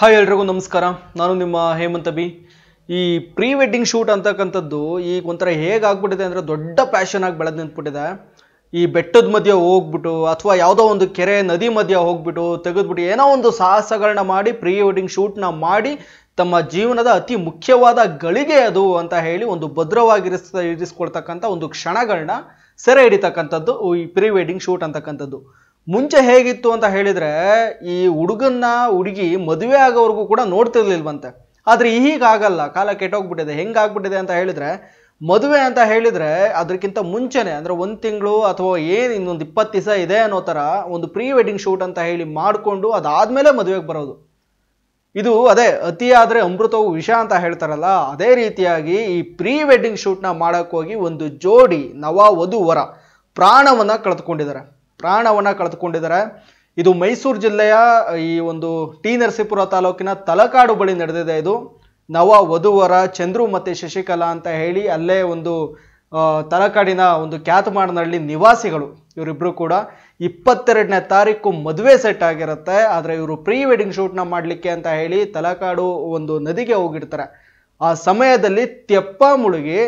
hi ಎಲ್ರಿಗೂ ನಮಸ್ಕಾರ ನಾನು ನಿಮ್ಮ ಹೇಮಂತ ಬಿ ಈ ಪ್ರೀ ವೆಡ್ಡಿಂಗ್ ಶೂಟ್ ಅಂತಕ್ಕಂಥದ್ದು ಈಗ ಒಂಥರ ಹೇಗಾಗ್ಬಿಟ್ಟಿದೆ ಅಂದರೆ ದೊಡ್ಡ ಪ್ಯಾಷನ್ ಆಗಿ ಬೆಳೆದು ನಿಂತ್ಬಿಟ್ಟಿದೆ ಈ ಬೆಟ್ಟದ ಮಧ್ಯೆ ಹೋಗ್ಬಿಟ್ಟು ಅಥವಾ ಯಾವುದೋ ಒಂದು ಕೆರೆ ನದಿ ಮಧ್ಯೆ ಹೋಗ್ಬಿಟ್ಟು ತೆಗೆದ್ಬಿಟ್ಟು ಏನೋ ಒಂದು ಸಾಹಸಗಳನ್ನ ಮಾಡಿ ಪ್ರೀ ವೆಡ್ಡಿಂಗ್ ಶೂಟ್ನ ಮಾಡಿ ತಮ್ಮ ಜೀವನದ ಅತಿ ಮುಖ್ಯವಾದ ಗಳಿಗೆ ಅದು ಅಂತ ಹೇಳಿ ಒಂದು ಭದ್ರವಾಗಿರಿಸ ಇರಿಸ್ಕೊಳ್ತಕ್ಕಂಥ ಒಂದು ಕ್ಷಣಗಳನ್ನ ಸೆರೆ ಹಿಡಿತಕ್ಕಂಥದ್ದು ಈ ಪ್ರೀ ವೆಡ್ಡಿಂಗ್ ಶೂಟ್ ಅಂತಕ್ಕಂಥದ್ದು ಮುಂಚೆ ಹೇಗಿತ್ತು ಅಂತ ಹೇಳಿದರೆ ಈ ಹುಡುಗನ್ನ ಹುಡುಗಿ ಮದುವೆ ಆಗೋವರೆಗೂ ಕೂಡ ನೋಡ್ತಿರ್ಲಿಲ್ವಂತೆ ಆದರೆ ಈಗಾಗಲ್ಲ ಕಾಲ ಕೆಟ್ಟೋಗ್ಬಿಟ್ಟಿದೆ ಹೆಂಗಾಗ್ಬಿಟ್ಟಿದೆ ಅಂತ ಹೇಳಿದ್ರೆ ಮದುವೆ ಅಂತ ಹೇಳಿದರೆ ಅದಕ್ಕಿಂತ ಮುಂಚೆನೆ ಅಂದರೆ ಒಂದು ತಿಂಗಳು ಅಥವಾ ಏನು ಇನ್ನೊಂದು ಇಪ್ಪತ್ತು ದಿವಸ ಇದೆ ಅನ್ನೋ ಥರ ಒಂದು ಪ್ರೀ ವೆಡ್ಡಿಂಗ್ ಶೂಟ್ ಅಂತ ಹೇಳಿ ಮಾಡಿಕೊಂಡು ಅದಾದಮೇಲೆ ಮದುವೆಗೆ ಬರೋದು ಇದು ಅದೇ ಅತಿಯಾದರೆ ಅಮೃತವು ವಿಷ ಅಂತ ಹೇಳ್ತಾರಲ್ಲ ಅದೇ ರೀತಿಯಾಗಿ ಈ ಪ್ರೀ ವೆಡ್ಡಿಂಗ್ ಶೂಟ್ನ ಮಾಡೋಕ್ಕೋಗಿ ಒಂದು ಜೋಡಿ ನವ ವಧು ವರ ಪ್ರಾಣವನ್ನು ಕಳೆದುಕೊಂಡಿದ್ದಾರೆ ಪ್ರಾಣವನ್ನು ಕಳೆದುಕೊಂಡಿದ್ದಾರೆ ಇದು ಮೈಸೂರು ಜಿಲ್ಲೆಯ ಈ ಒಂದು ಟಿ ನರಸೀಪುರ ತಾಲೂಕಿನ ತಲಕಾಡು ಬಳಿ ನಡೆದಿದೆ ಇದು ನವ ವಧುವರ ಚಂದ್ರು ಮತ್ತು ಶಶಿಕಲಾ ಅಂತ ಹೇಳಿ ಅಲ್ಲೇ ಒಂದು ತಲಕಾಡಿನ ಒಂದು ಖ್ಯಾತಮಾಡನಹಳ್ಳಿ ನಿವಾಸಿಗಳು ಇವರಿಬ್ಬರು ಕೂಡ ಇಪ್ಪತ್ತೆರಡನೇ ತಾರೀಕು ಮದುವೆ ಸೆಟ್ ಆಗಿರುತ್ತೆ ಆದರೆ ಇವರು ಪ್ರೀ ವೆಡ್ಡಿಂಗ್ ಶೂಟ್ನ ಮಾಡಲಿಕ್ಕೆ ಅಂತ ಹೇಳಿ ತಲಕಾಡು ಒಂದು ನದಿಗೆ ಹೋಗಿಡ್ತಾರೆ ಆ ಸಮಯದಲ್ಲಿ ತೆಪ್ಪ ಮುಳುಗಿ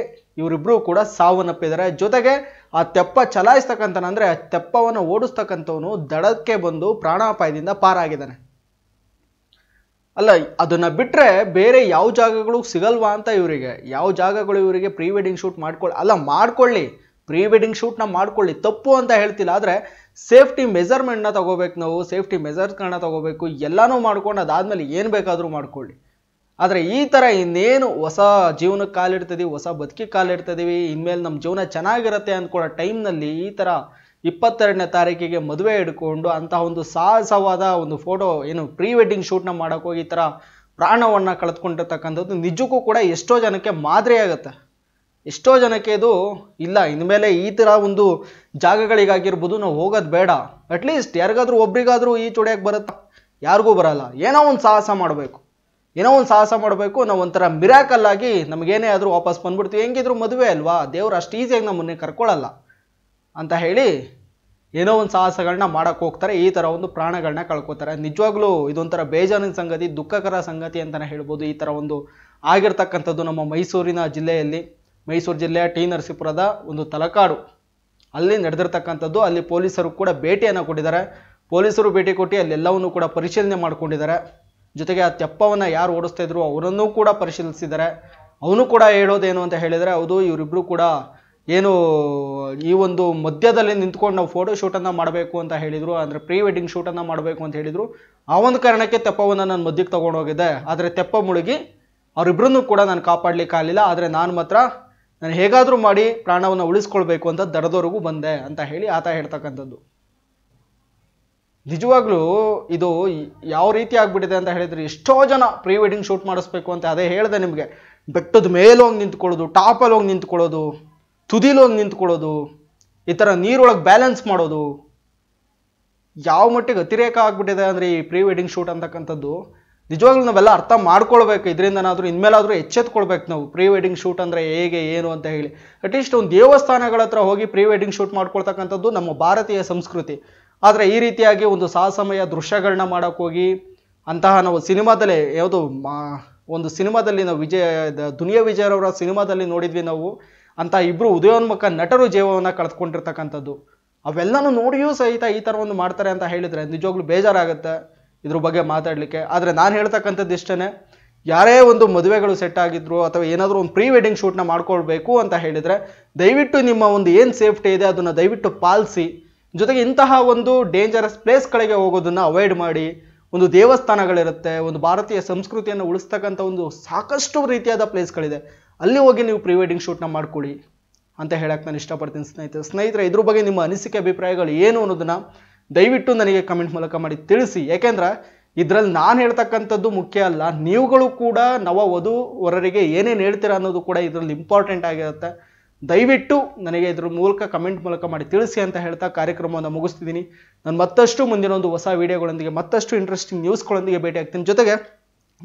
ಇವರಿಬ್ಬರು ಕೂಡ ಸಾವನ್ನಪ್ಪಿದ್ದಾರೆ ಜೊತೆಗೆ ಆ ತೆಪ್ಪ ಚಲಾಯಿಸ್ತಕ್ಕಂಥನಂದ್ರೆ ಆ ತೆಪ್ಪವನ್ನು ಓಡಿಸ್ತಕ್ಕಂಥವನು ದಡಕ್ಕೆ ಬಂದು ಪ್ರಾಣಾಪಾಯದಿಂದ ಪಾರಾಗಿದ್ದಾನೆ ಅಲ್ಲ ಅದನ್ನ ಬಿಟ್ಟರೆ ಬೇರೆ ಯಾವ ಜಾಗಗಳು ಸಿಗಲ್ವಾ ಅಂತ ಇವರಿಗೆ ಯಾವ ಜಾಗಗಳು ಇವರಿಗೆ ಪ್ರೀ ವೆಡ್ಡಿಂಗ್ ಶೂಟ್ ಮಾಡ್ಕೊಳ್ಳಿ ಅಲ್ಲ ಮಾಡ್ಕೊಳ್ಳಿ ಪ್ರೀ ವೆಡ್ಡಿಂಗ್ ನ ಮಾಡ್ಕೊಳ್ಳಿ ತಪ್ಪು ಅಂತ ಹೇಳ್ತಿಲ್ಲ ಆದರೆ ಸೇಫ್ಟಿ ನ ತಗೋಬೇಕು ನಾವು ಸೇಫ್ಟಿ ಮೆಜರ್ಸ್ಗಳನ್ನ ತಗೋಬೇಕು ಎಲ್ಲನೂ ಮಾಡ್ಕೊಂಡು ಅದಾದಮೇಲೆ ಏನು ಬೇಕಾದರೂ ಮಾಡ್ಕೊಳ್ಳಿ ಆದರೆ ಈ ಥರ ಇನ್ನೇನು ಹೊಸ ಜೀವನಕ್ಕೆ ಕಾಲಿಡ್ತಿದ್ದೀವಿ ಹೊಸ ಬದುಕಿ ಕಾಲಿಡ್ತಿದ್ದೀವಿ ಇನ್ಮೇಲೆ ನಮ್ಮ ಜೀವನ ಚೆನ್ನಾಗಿರುತ್ತೆ ಅಂದ್ಕೊಳ್ಳೋ ಟೈಮ್ನಲ್ಲಿ ಈ ಥರ ಇಪ್ಪತ್ತೆರಡನೇ ತಾರೀಕಿಗೆ ಮದುವೆ ಇಟ್ಕೊಂಡು ಅಂತಹ ಒಂದು ಸಾಹಸವಾದ ಒಂದು ಫೋಟೋ ಏನು ಪ್ರೀ ವೆಡ್ಡಿಂಗ್ ಶೂಟ್ನ ಹೋಗಿ ಈ ಥರ ಪ್ರಾಣವನ್ನು ಕಳೆದುಕೊಂಡಿರ್ತಕ್ಕಂಥದ್ದು ನಿಜಕ್ಕೂ ಕೂಡ ಎಷ್ಟೋ ಜನಕ್ಕೆ ಮಾದರಿಯಾಗುತ್ತೆ ಎಷ್ಟೋ ಜನಕ್ಕೆ ಇದು ಇಲ್ಲ ಇನ್ಮೇಲೆ ಈ ಥರ ಒಂದು ಜಾಗಗಳಿಗಾಗಿರ್ಬೋದು ನಾವು ಹೋಗೋದು ಬೇಡ ಅಟ್ಲೀಸ್ಟ್ ಯಾರಿಗಾದ್ರೂ ಒಬ್ರಿಗಾದರೂ ಈ ಚುಡಿಯಾಗಿ ಬರುತ್ತಾ ಯಾರಿಗೂ ಬರಲ್ಲ ಏನೋ ಒಂದು ಸಾಹಸ ಮಾಡಬೇಕು ಏನೋ ಒಂದು ಸಾಹಸ ಮಾಡಬೇಕು ನಾವು ಒಂಥರ ಮಿರಾಕಲ್ ಆಗಿ ನಮಗೇನೇ ಆದರೂ ವಾಪಸ್ ಬಂದ್ಬಿಡ್ತೀವಿ ಹೆಂಗಿದ್ರು ಮದುವೆ ಅಲ್ವಾ ದೇವ್ರು ಅಷ್ಟು ಈಸಿಯಾಗಿ ನಮ್ಮನ್ನೇ ಕರ್ಕೊಳ್ಳಲ್ಲ ಅಂತ ಹೇಳಿ ಏನೋ ಒಂದು ಸಾಹಸಗಳನ್ನ ಮಾಡಕ್ಕೆ ಹೋಗ್ತಾರೆ ಈ ಥರ ಒಂದು ಪ್ರಾಣಗಳನ್ನ ಕಳ್ಕೊತಾರೆ ನಿಜವಾಗ್ಲೂ ಇದೊಂಥರ ಬೇಜಾನಿನ ಸಂಗತಿ ದುಃಖಕರ ಸಂಗತಿ ಅಂತಲೇ ಹೇಳ್ಬೋದು ಈ ಥರ ಒಂದು ಆಗಿರ್ತಕ್ಕಂಥದ್ದು ನಮ್ಮ ಮೈಸೂರಿನ ಜಿಲ್ಲೆಯಲ್ಲಿ ಮೈಸೂರು ಜಿಲ್ಲೆಯ ಟಿ ನರಸೀಪುರದ ಒಂದು ತಲಕಾಡು ಅಲ್ಲಿ ನಡೆದಿರ್ತಕ್ಕಂಥದ್ದು ಅಲ್ಲಿ ಪೊಲೀಸರು ಕೂಡ ಭೇಟಿಯನ್ನು ಕೊಟ್ಟಿದ್ದಾರೆ ಪೊಲೀಸರು ಭೇಟಿ ಕೊಟ್ಟು ಅಲ್ಲೆಲ್ಲವನ್ನು ಕೂಡ ಪರಿಶೀಲನೆ ಮಾಡಿಕೊಂಡಿದ್ದಾರೆ ಜೊತೆಗೆ ಆ ತೆಪ್ಪವನ್ನು ಯಾರು ಓಡಿಸ್ತಾ ಇದ್ರು ಅವರನ್ನು ಕೂಡ ಪರಿಶೀಲಿಸಿದ್ದಾರೆ ಅವನು ಕೂಡ ಹೇಳೋದೇನು ಅಂತ ಹೇಳಿದರೆ ಹೌದು ಇವರಿಬ್ರು ಕೂಡ ಏನು ಈ ಒಂದು ಮಧ್ಯದಲ್ಲಿ ನಿಂತ್ಕೊಂಡು ನಾವು ಫೋಟೋ ಶೂಟನ್ನು ಮಾಡಬೇಕು ಅಂತ ಹೇಳಿದರು ಅಂದರೆ ಪ್ರೀ ವೆಡ್ಡಿಂಗ್ ಶೂಟನ್ನು ಮಾಡಬೇಕು ಅಂತ ಹೇಳಿದರು ಆ ಒಂದು ಕಾರಣಕ್ಕೆ ತೆಪ್ಪವನ್ನು ನಾನು ಮಧ್ಯಕ್ಕೆ ತೊಗೊಂಡೋಗಿದ್ದೆ ಆದರೆ ತೆಪ್ಪ ಮುಳುಗಿ ಅವರಿಬ್ಬರನ್ನು ಕೂಡ ನಾನು ಆಗಲಿಲ್ಲ ಆದರೆ ನಾನು ಮಾತ್ರ ನಾನು ಹೇಗಾದರೂ ಮಾಡಿ ಪ್ರಾಣವನ್ನು ಉಳಿಸ್ಕೊಳ್ಬೇಕು ಅಂತ ದರದವರೆಗೂ ಬಂದೆ ಅಂತ ಹೇಳಿ ಆತ ಹೇಳ್ತಕ್ಕಂಥದ್ದು ನಿಜವಾಗ್ಲೂ ಇದು ಯಾವ ರೀತಿ ಆಗ್ಬಿಟ್ಟಿದೆ ಅಂತ ಹೇಳಿದ್ರೆ ಎಷ್ಟೋ ಜನ ಪ್ರೀ ವೆಡ್ಡಿಂಗ್ ಶೂಟ್ ಮಾಡಿಸ್ಬೇಕು ಅಂತ ಅದೇ ಹೇಳಿದೆ ನಿಮಗೆ ಬೆಟ್ಟದ ಮೇಲೆ ಹೋಗಿ ನಿಂತ್ಕೊಳ್ಳೋದು ಟಾಪಲ್ಲಿ ಹೋಗಿ ನಿಂತ್ಕೊಳ್ಳೋದು ತುದಿಲಿ ಹೋಗಿ ನಿಂತ್ಕೊಳ್ಳೋದು ಈ ಥರ ನೀರೊಳಗೆ ಬ್ಯಾಲೆನ್ಸ್ ಮಾಡೋದು ಯಾವ ಮಟ್ಟಿಗೆ ಅತಿರೇಕ ಆಗ್ಬಿಟ್ಟಿದೆ ಅಂದರೆ ಈ ಪ್ರೀ ವೆಡ್ಡಿಂಗ್ ಶೂಟ್ ಅಂತಕ್ಕಂಥದ್ದು ನಿಜವಾಗ್ಲೂ ನಾವೆಲ್ಲ ಅರ್ಥ ಮಾಡ್ಕೊಳ್ಬೇಕು ಇದರಿಂದನಾದರೂ ಇನ್ಮೇಲಾದರೂ ಎಚ್ಚೆತ್ಕೊಳ್ಬೇಕು ನಾವು ಪ್ರೀ ವೆಡ್ಡಿಂಗ್ ಶೂಟ್ ಅಂದರೆ ಹೇಗೆ ಏನು ಅಂತ ಹೇಳಿ ಅಟ್ಲೀಸ್ಟ್ ಒಂದು ದೇವಸ್ಥಾನಗಳ ಹತ್ರ ಹೋಗಿ ಪ್ರೀ ವೆಡ್ಡಿಂಗ್ ಶೂಟ್ ಮಾಡ್ಕೊಳ್ತಕ್ಕಂಥದ್ದು ನಮ್ಮ ಭಾರತೀಯ ಸಂಸ್ಕೃತಿ ಆದರೆ ಈ ರೀತಿಯಾಗಿ ಒಂದು ಸಾಹಸಮಯ ದೃಶ್ಯಗಳನ್ನ ಮಾಡೋಕ್ಕೋಗಿ ಅಂತಹ ನಾವು ಸಿನಿಮಾದಲ್ಲೇ ಯಾವುದು ಮಾ ಒಂದು ಸಿನಿಮಾದಲ್ಲಿ ನಾವು ವಿಜಯ ದುನಿಯಾ ವಿಜಯರವರ ಸಿನಿಮಾದಲ್ಲಿ ನೋಡಿದ್ವಿ ನಾವು ಅಂತ ಇಬ್ಬರು ಉದಯೋನ್ಮುಖ ನಟರು ಜೀವವನ್ನು ಕಳೆದುಕೊಂಡಿರ್ತಕ್ಕಂಥದ್ದು ಅವೆಲ್ಲನೂ ನೋಡಿಯೂ ಸಹಿತ ಈ ಥರ ಒಂದು ಮಾಡ್ತಾರೆ ಅಂತ ಹೇಳಿದರೆ ನಿಜವಾಗ್ಲೂ ಬೇಜಾರಾಗುತ್ತೆ ಇದ್ರ ಬಗ್ಗೆ ಮಾತಾಡಲಿಕ್ಕೆ ಆದರೆ ನಾನು ಹೇಳ್ತಕ್ಕಂಥದ್ದು ಇಷ್ಟೇ ಯಾರೇ ಒಂದು ಮದುವೆಗಳು ಸೆಟ್ ಆಗಿದ್ರು ಅಥವಾ ಏನಾದರೂ ಒಂದು ಪ್ರೀ ವೆಡ್ಡಿಂಗ್ ಶೂಟ್ನ ಮಾಡ್ಕೊಳ್ಬೇಕು ಅಂತ ಹೇಳಿದರೆ ದಯವಿಟ್ಟು ನಿಮ್ಮ ಒಂದು ಏನು ಸೇಫ್ಟಿ ಇದೆ ಅದನ್ನು ದಯವಿಟ್ಟು ಪಾಲಿಸಿ ಜೊತೆಗೆ ಇಂತಹ ಒಂದು ಡೇಂಜರಸ್ ಪ್ಲೇಸ್ಗಳಿಗೆ ಹೋಗೋದನ್ನು ಅವಾಯ್ಡ್ ಮಾಡಿ ಒಂದು ದೇವಸ್ಥಾನಗಳಿರುತ್ತೆ ಒಂದು ಭಾರತೀಯ ಸಂಸ್ಕೃತಿಯನ್ನು ಉಳಿಸ್ತಕ್ಕಂಥ ಒಂದು ಸಾಕಷ್ಟು ರೀತಿಯಾದ ಪ್ಲೇಸ್ಗಳಿದೆ ಅಲ್ಲಿ ಹೋಗಿ ನೀವು ಪ್ರೀ ವೆಡ್ಡಿಂಗ್ ಶೂಟ್ನ ಮಾಡ್ಕೊಳ್ಳಿ ಅಂತ ಹೇಳಕ್ಕೆ ನಾನು ಇಷ್ಟಪಡ್ತೀನಿ ಸ್ನೇಹಿತರೆ ಸ್ನೇಹಿತರೆ ಇದ್ರ ಬಗ್ಗೆ ನಿಮ್ಮ ಅನಿಸಿಕೆ ಅಭಿಪ್ರಾಯಗಳು ಏನು ಅನ್ನೋದನ್ನು ದಯವಿಟ್ಟು ನನಗೆ ಕಮೆಂಟ್ ಮೂಲಕ ಮಾಡಿ ತಿಳಿಸಿ ಯಾಕೆಂದ್ರೆ ಇದರಲ್ಲಿ ನಾನು ಹೇಳ್ತಕ್ಕಂಥದ್ದು ಮುಖ್ಯ ಅಲ್ಲ ನೀವುಗಳು ಕೂಡ ನವ ವಧುವರರಿಗೆ ವರರಿಗೆ ಏನೇನು ಹೇಳ್ತೀರಾ ಅನ್ನೋದು ಕೂಡ ಇದರಲ್ಲಿ ಇಂಪಾರ್ಟೆಂಟ್ ಆಗಿರುತ್ತೆ ದಯವಿಟ್ಟು ನನಗೆ ಇದ್ರ ಮೂಲಕ ಕಮೆಂಟ್ ಮೂಲಕ ಮಾಡಿ ತಿಳಿಸಿ ಅಂತ ಹೇಳ್ತಾ ಕಾರ್ಯಕ್ರಮವನ್ನು ಮುಗಿಸ್ತಿದ್ದೀನಿ ನಾನು ಮತ್ತಷ್ಟು ಮುಂದಿನ ಒಂದು ಹೊಸ ವಿಡಿಯೋಗಳೊಂದಿಗೆ ಮತ್ತಷ್ಟು ಇಂಟ್ರೆಸ್ಟಿಂಗ್ ನ್ಯೂಸ್ಗಳೊಂದಿಗೆ ಭೇಟಿ ಆಗ್ತೀನಿ ಜೊತೆಗೆ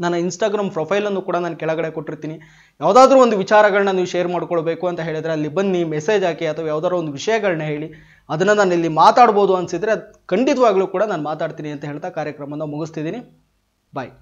ನನ್ನ ಇನ್ಸ್ಟಾಗ್ರಾಮ್ ಪ್ರೊಫೈಲನ್ನು ಕೂಡ ನಾನು ಕೆಳಗಡೆ ಕೊಟ್ಟಿರ್ತೀನಿ ಯಾವುದಾದ್ರೂ ಒಂದು ವಿಚಾರಗಳನ್ನ ನೀವು ಶೇರ್ ಮಾಡ್ಕೊಳ್ಬೇಕು ಅಂತ ಹೇಳಿದರೆ ಅಲ್ಲಿ ಬನ್ನಿ ಮೆಸೇಜ್ ಹಾಕಿ ಅಥವಾ ಯಾವುದಾದ್ರೂ ಒಂದು ವಿಷಯಗಳನ್ನ ಹೇಳಿ ಅದನ್ನು ನಾನು ಇಲ್ಲಿ ಮಾತಾಡ್ಬೋದು ಅನಿಸಿದರೆ ಖಂಡಿತವಾಗ್ಲೂ ಕೂಡ ನಾನು ಮಾತಾಡ್ತೀನಿ ಅಂತ ಹೇಳ್ತಾ ಕಾರ್ಯಕ್ರಮವನ್ನು ಮುಗಿಸ್ತಿದ್ದೀನಿ ಬಾಯ್